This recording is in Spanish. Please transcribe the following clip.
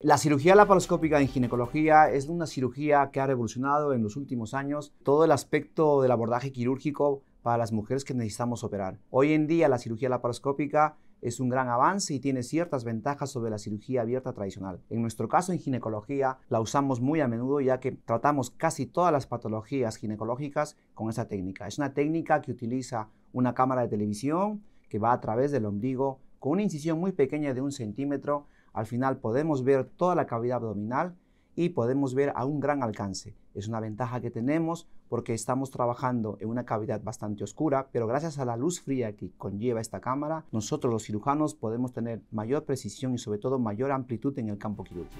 La cirugía laparoscópica en ginecología es una cirugía que ha revolucionado en los últimos años todo el aspecto del abordaje quirúrgico para las mujeres que necesitamos operar. Hoy en día la cirugía laparoscópica es un gran avance y tiene ciertas ventajas sobre la cirugía abierta tradicional. En nuestro caso en ginecología la usamos muy a menudo ya que tratamos casi todas las patologías ginecológicas con esa técnica. Es una técnica que utiliza una cámara de televisión que va a través del ombligo con una incisión muy pequeña de un centímetro, al final podemos ver toda la cavidad abdominal y podemos ver a un gran alcance. Es una ventaja que tenemos porque estamos trabajando en una cavidad bastante oscura, pero gracias a la luz fría que conlleva esta cámara, nosotros los cirujanos podemos tener mayor precisión y sobre todo mayor amplitud en el campo quirúrgico.